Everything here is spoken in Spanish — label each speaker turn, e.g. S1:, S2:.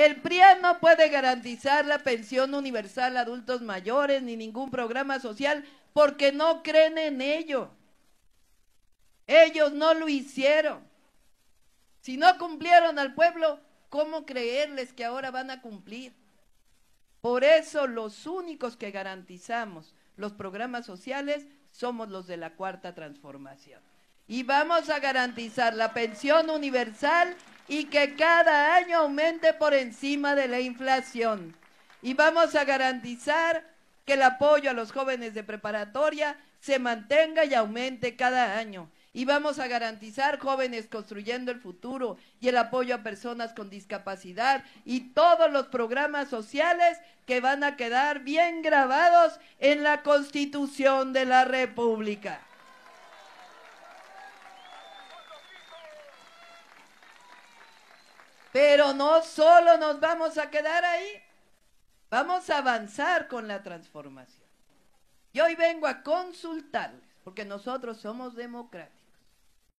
S1: El PRI no puede garantizar la pensión universal a adultos mayores ni ningún programa social porque no creen en ello. Ellos no lo hicieron. Si no cumplieron al pueblo, ¿cómo creerles que ahora van a cumplir? Por eso los únicos que garantizamos los programas sociales somos los de la cuarta transformación. Y vamos a garantizar la pensión universal y que cada año aumente por encima de la inflación. Y vamos a garantizar que el apoyo a los jóvenes de preparatoria se mantenga y aumente cada año. Y vamos a garantizar jóvenes construyendo el futuro y el apoyo a personas con discapacidad y todos los programas sociales que van a quedar bien grabados en la Constitución de la República. Pero no solo nos vamos a quedar ahí, vamos a avanzar con la transformación. Y hoy vengo a consultarles, porque nosotros somos democráticos.